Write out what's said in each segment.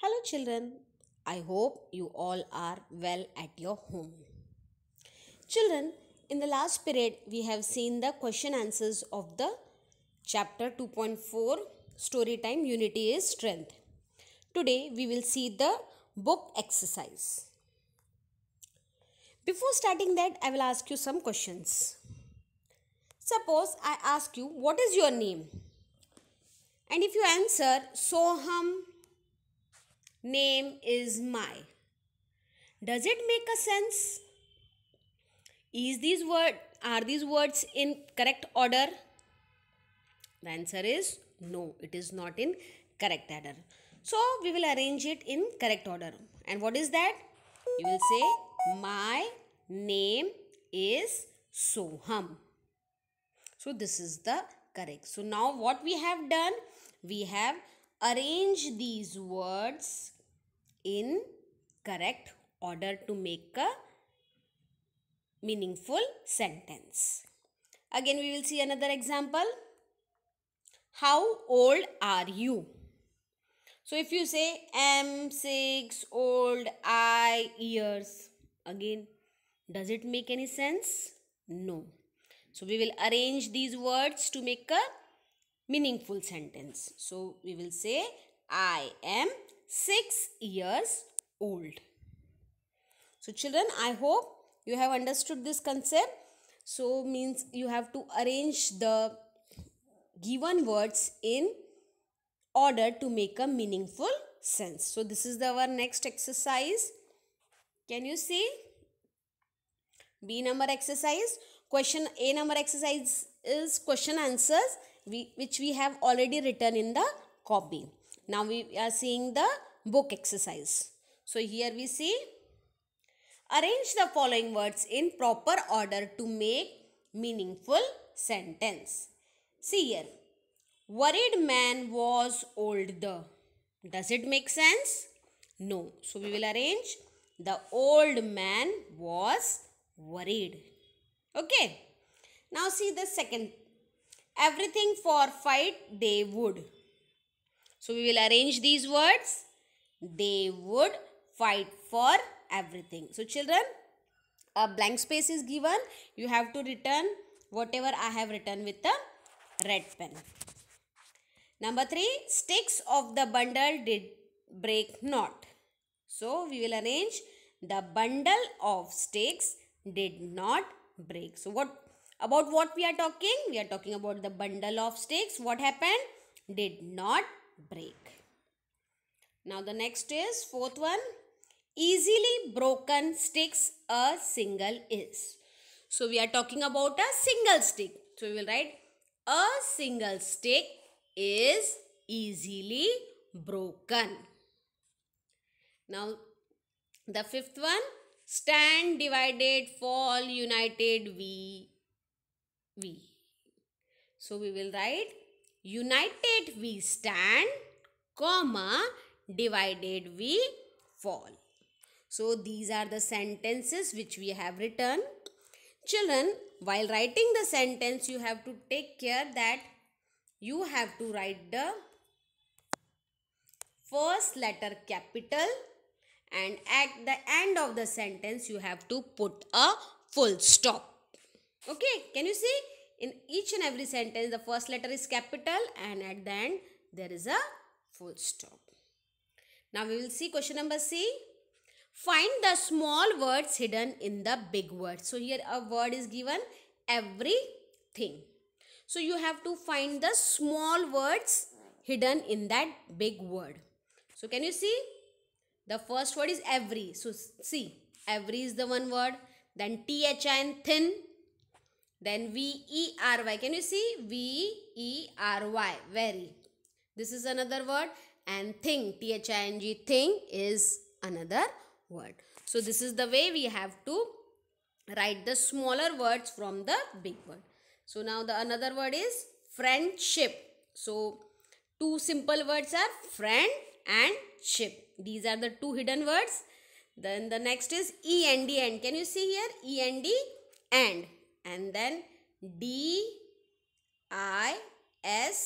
Hello, children. I hope you all are well at your home. Children, in the last period, we have seen the question answers of the chapter 2.4 Story Time Unity is Strength. Today, we will see the book exercise. Before starting that, I will ask you some questions. Suppose I ask you, what is your name? And if you answer Soham, name is my. Does it make a sense? Is these word are these words in correct order? The answer is no, it is not in correct order. So we will arrange it in correct order. And what is that? You will say my name is Soham. So this is the correct. So now what we have done? We have arranged these words in correct order to make a meaningful sentence. Again, we will see another example. How old are you? So, if you say am 6 old I years, again, does it make any sense? No. So, we will arrange these words to make a meaningful sentence. So, we will say I am 6 years old. So children, I hope you have understood this concept. So means you have to arrange the given words in order to make a meaningful sense. So this is the, our next exercise. Can you see? B number exercise. Question A number exercise is question answers we, which we have already written in the copy. Now we are seeing the book exercise. So here we see arrange the following words in proper order to make meaningful sentence. See here. Worried man was old the. Does it make sense? No. So we will arrange the old man was worried. Okay. Now see the second. Everything for fight they would. So we will arrange these words. They would fight for everything. So children, a blank space is given. You have to return whatever I have written with the red pen. Number 3, sticks of the bundle did break not. So we will arrange the bundle of sticks did not break. So what about what we are talking? We are talking about the bundle of sticks. What happened? Did not break. Now the next is fourth one. Easily broken sticks a single is. So we are talking about a single stick. So we will write a single stick is easily broken. Now the fifth one stand divided fall united we we. So we will write united we stand, comma, divided we fall. So these are the sentences which we have written. Children, while writing the sentence, you have to take care that you have to write the first letter capital and at the end of the sentence you have to put a full stop. Okay, can you see? in each and every sentence the first letter is capital and at the end there is a full stop. Now we will see question number C. Find the small words hidden in the big word. So here a word is given everything. So you have to find the small words hidden in that big word. So can you see? The first word is every. So see, every is the one word. Then THIN, thin. Then V-E-R-Y. Can you see? V-E-R-Y. Very. This is another word. And thing, T-H-I-N-G, thing is another word. So this is the way we have to write the smaller words from the big word. So now the another word is friendship. So two simple words are friend and ship. These are the two hidden words. Then the next is END and. Can you see here? END and and then D I S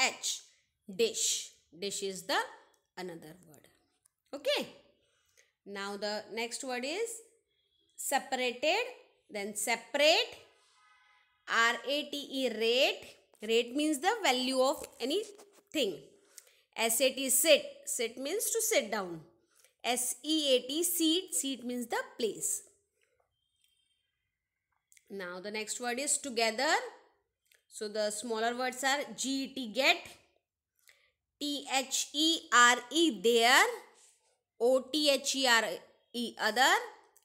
H dish. Dish is the another word. Okay. Now the next word is separated. Then separate. R A T E rate. Rate means the value of anything. S A T sit. Sit means to sit down. S E A T seat. Seat means the place. Now the next word is together. So the smaller words are g t get, T-H-E-R-E there, O-T-H-E-R-E other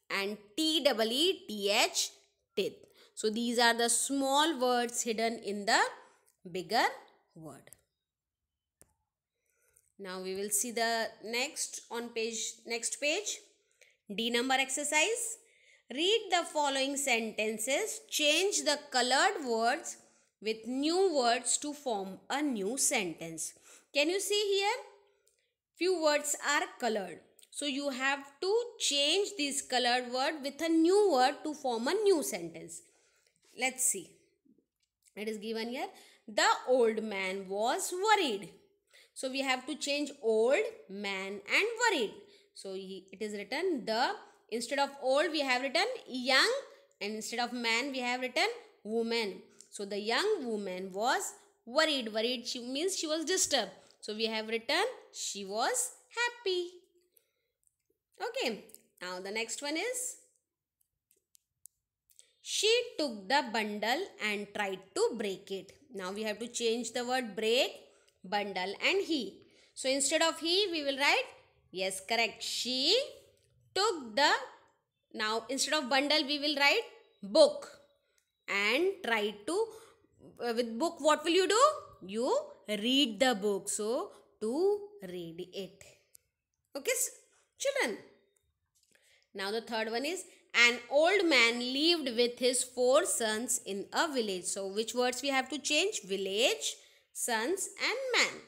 and t w e t h tit. So these are the small words hidden in the bigger word. Now we will see the next on page, next page. D number exercise. Read the following sentences. Change the colored words with new words to form a new sentence. Can you see here? Few words are colored. So you have to change this colored word with a new word to form a new sentence. Let's see. It is given here. The old man was worried. So we have to change old man and worried. So he, it is written the Instead of old, we have written young. And instead of man, we have written woman. So the young woman was worried. Worried she means she was disturbed. So we have written she was happy. Okay. Now the next one is she took the bundle and tried to break it. Now we have to change the word break, bundle and he. So instead of he, we will write yes correct. She took the, now instead of bundle we will write book and try to, uh, with book what will you do? You read the book. So, to read it. Okay, children. Now the third one is an old man lived with his four sons in a village. So which words we have to change? Village, sons and man.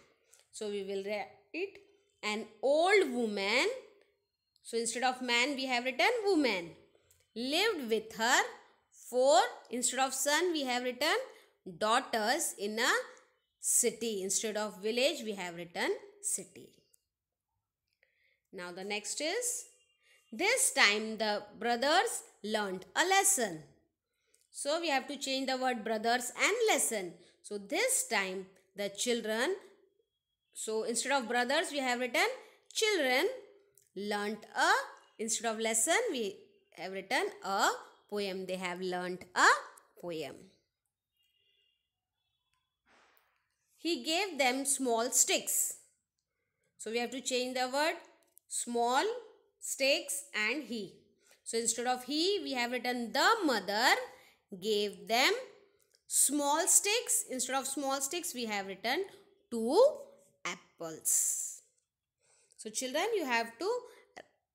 So we will write an old woman so instead of man, we have written woman. Lived with her four. Instead of son, we have written daughters in a city. Instead of village, we have written city. Now the next is, this time the brothers learned a lesson. So we have to change the word brothers and lesson. So this time the children, so instead of brothers, we have written children learnt a instead of lesson we have written a poem they have learnt a poem he gave them small sticks so we have to change the word small sticks and he so instead of he we have written the mother gave them small sticks instead of small sticks we have written two apples so children, you have to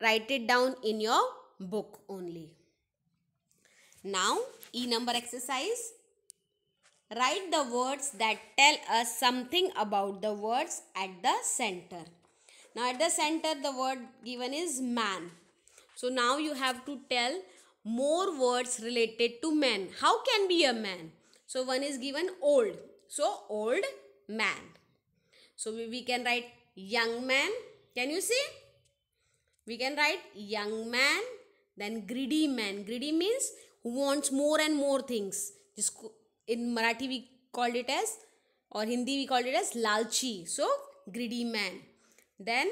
write it down in your book only. Now, E number exercise. Write the words that tell us something about the words at the center. Now, at the center, the word given is man. So, now you have to tell more words related to man. How can be a man? So, one is given old. So, old man. So, we can write young man, can you see? We can write young man, then greedy man. Greedy means who wants more and more things. In Marathi we called it as or Hindi we called it as lalchi. So greedy man. Then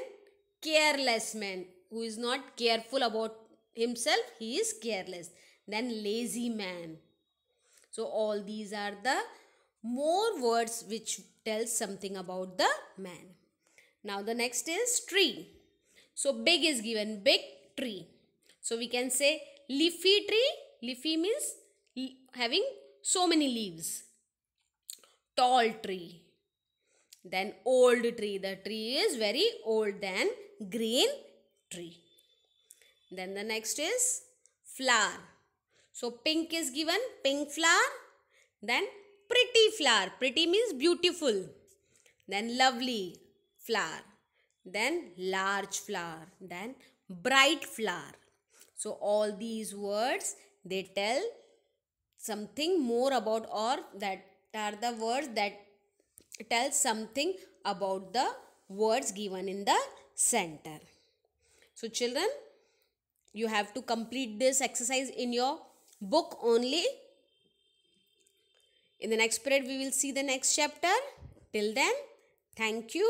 careless man who is not careful about himself. He is careless. Then lazy man. So all these are the more words which tells something about the man. Now the next is tree. So big is given, big tree. So we can say leafy tree. Leafy means having so many leaves. Tall tree. Then old tree. The tree is very old. Then green tree. Then the next is flower. So pink is given, pink flower. Then pretty flower. Pretty means beautiful. Then lovely flower then large flower then bright flower so all these words they tell something more about or that are the words that tell something about the words given in the center so children you have to complete this exercise in your book only in the next period we will see the next chapter till then thank you